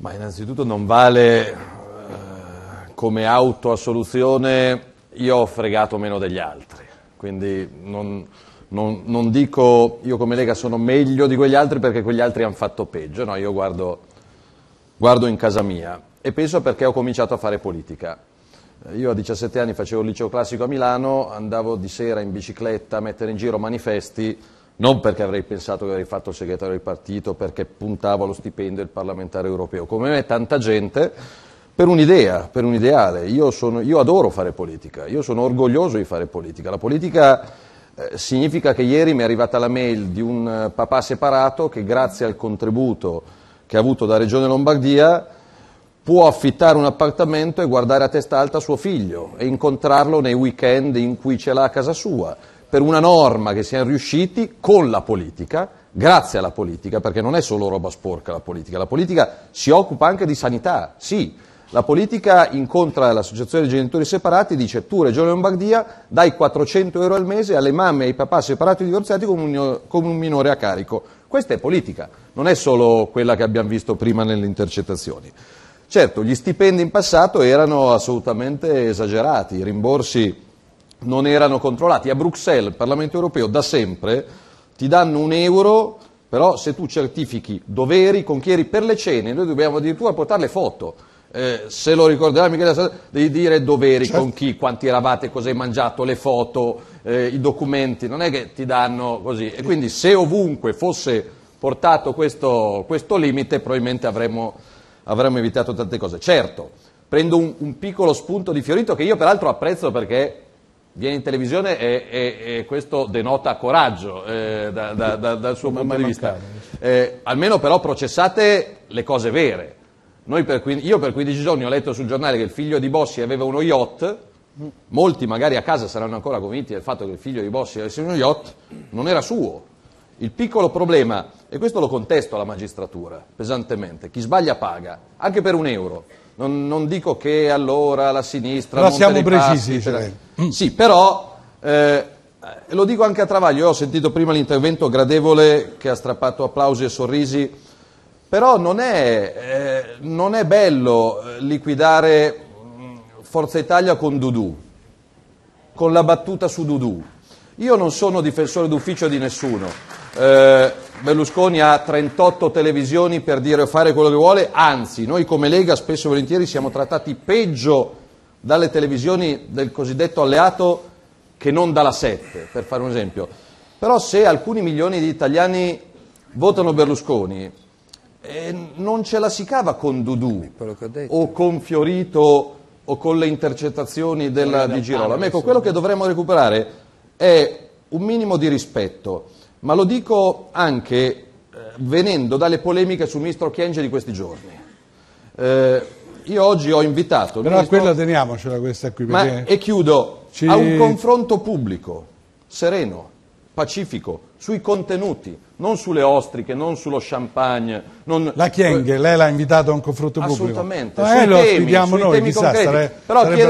Ma innanzitutto non vale eh, come auto a io ho fregato meno degli altri, quindi non, non, non, dico io come Lega sono meglio di quegli altri perché quegli altri hanno fatto peggio, no, io guardo, guardo in casa mia e penso perché ho cominciato a fare politica. Io a 17 anni facevo il liceo classico a Milano, andavo di sera in bicicletta a mettere in giro manifesti, non perché avrei pensato che avrei fatto il segretario del partito, perché puntavo allo stipendio del parlamentare europeo, come me tanta gente, per un'idea, per un ideale. Io, sono, io adoro fare politica, io sono orgoglioso di fare politica. La politica eh, significa che ieri mi è arrivata la mail di un eh, papà separato che grazie al contributo che ha avuto da Regione Lombardia può affittare un appartamento e guardare a testa alta suo figlio e incontrarlo nei weekend in cui ce l'ha a casa sua per una norma che siamo riusciti con la politica, grazie alla politica, perché non è solo roba sporca la politica, la politica si occupa anche di sanità, sì. La politica incontra l'associazione dei genitori separati e dice tu Regione Lombardia dai 400 euro al mese alle mamme e ai papà separati e divorziati con un minore a carico. Questa è politica, non è solo quella che abbiamo visto prima nelle intercettazioni. Certo, gli stipendi in passato erano assolutamente esagerati, i rimborsi non erano controllati. A Bruxelles, Parlamento europeo, da sempre ti danno un euro, però se tu certifichi doveri, conchieri per le cene, noi dobbiamo addirittura portare le foto. Eh, se lo ricorderà Michele, devi dire doveri certo. con chi, quanti eravate, cosa hai mangiato, le foto, eh, i documenti, non è che ti danno così. E quindi se ovunque fosse portato questo, questo limite probabilmente avremmo, avremmo, evitato tante cose. Certo, prendo un, un piccolo spunto di Fiorito che io peraltro apprezzo perché viene in televisione e, e, e questo denota coraggio eh, da, da, da, dal suo punto di vista. Eh, almeno però processate le cose vere. Per, io per 15 giorni ho letto sul giornale che il figlio di Bossi aveva uno yacht, molti magari a casa saranno ancora convinti del fatto che il figlio di Bossi avesse uno yacht, non era suo. Il piccolo problema, e questo lo contesto alla magistratura pesantemente, chi sbaglia paga, anche per un euro. Non, non dico che allora la sinistra... Ma siamo passi, precisi, passi, Mm. Sì, però eh, lo dico anche a Travaglio, ho sentito prima l'intervento gradevole che ha strappato applausi e sorrisi, però non è, eh, non è bello eh, liquidare mm, Forza Italia con Dudu, con la battuta su Dudu. Io non sono difensore d'ufficio di nessuno. Eh, Berlusconi ha 38 televisioni per dire o fare quello che vuole, anzi, noi come Lega spesso e volentieri siamo trattati peggio dalle televisioni del cosiddetto alleato che non dalla 7, per fare un esempio. Però se alcuni milioni di italiani votano Berlusconi, eh, non ce la si cava con Dudu o con Fiorito o con le intercettazioni della, di Girolamo. ecco, quello che dovremmo recuperare è un minimo di rispetto, ma lo dico anche eh, venendo dalle polemiche sul ministro Chienge di questi giorni. Eh, io oggi ho invitato... Però ministro, quella teniamocela questa qui. Ma, e chiudo ci... a un confronto pubblico, sereno, pacifico, sui contenuti, non sulle ostriche, non sullo champagne. Non... La Chienghe, lei l'ha invitato a un confronto pubblico? Assolutamente, ah, sui, eh, temi, sui noi, temi concreti. Sare... Però sarebbe...